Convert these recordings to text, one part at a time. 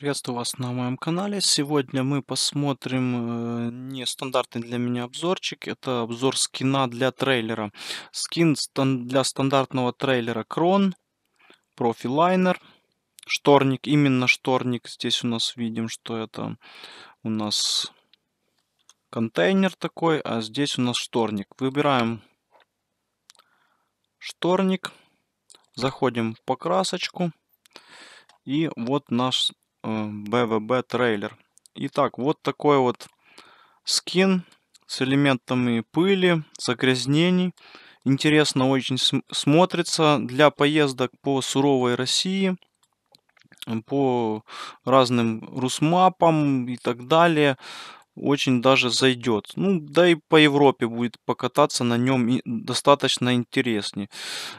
Приветствую вас на моем канале. Сегодня мы посмотрим э, нестандартный для меня обзорчик. Это обзор скина для трейлера. Скин для стандартного трейлера Крон, профилайнер, шторник, именно шторник. Здесь у нас видим, что это у нас контейнер такой, а здесь у нас шторник. Выбираем шторник, заходим в покрасочку. И вот наш Эм, БВБ трейлер. Итак, вот такой вот скин с элементами пыли, загрязнений. Интересно очень см смотрится для поездок по суровой России, по разным русмапам и так далее очень даже зайдет. Ну, да и по Европе будет покататься на нем достаточно интереснее.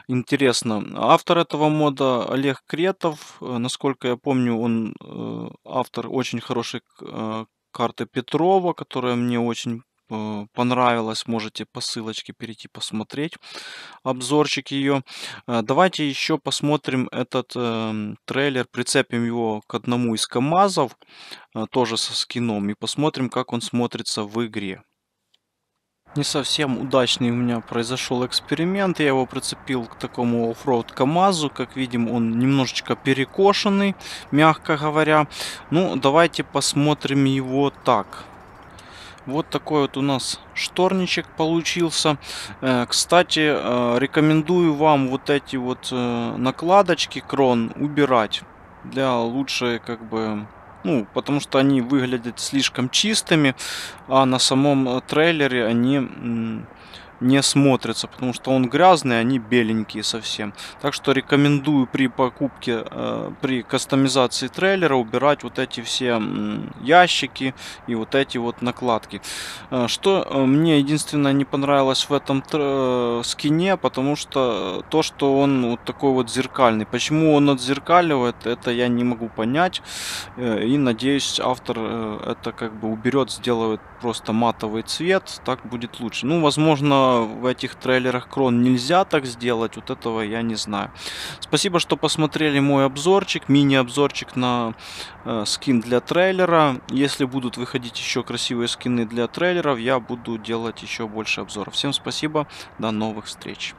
интересно. Автор этого мода Олег Кретов. Э, насколько я помню, он э, автор очень хорошей э, карты Петрова, которая мне очень Э, понравилось, можете по ссылочке перейти посмотреть обзорчик ее. Э, давайте еще посмотрим этот эм, трейлер, прицепим его к одному из КАМАЗов, э, тоже со скином, и посмотрим, как он смотрится в игре. Не совсем удачный у меня произошел эксперимент. Я его прицепил к такому оффроуд КАМАЗу. Как видим, он немножечко перекошенный, мягко говоря. Ну, давайте посмотрим его так. Вот такой вот у нас шторничек получился. Э, кстати, э, рекомендую вам вот эти вот э, накладочки крон убирать для лучшей как бы ну, потому что они выглядят слишком чистыми, а на самом трейлере они не смотрится, потому что он грязный, они беленькие совсем. Так что рекомендую при покупке, э, при кастомизации трейлера убирать вот эти все ящики и вот эти вот накладки. Э, что э, мне единственное не понравилось в этом скине, потому что то, что он вот такой вот зеркальный. Почему он отзеркаливает, это я не могу понять. И надеюсь, автор это как бы уберет, сделает просто матовый цвет, так будет лучше. Ну, возможно, в этих трейлерах крон нельзя так сделать, вот этого я не знаю. Спасибо, что посмотрели мой обзорчик, мини-обзорчик на э, скин для трейлера. Если будут выходить еще красивые скины для трейлеров, я буду делать еще больше обзоров. Всем спасибо, до новых встреч.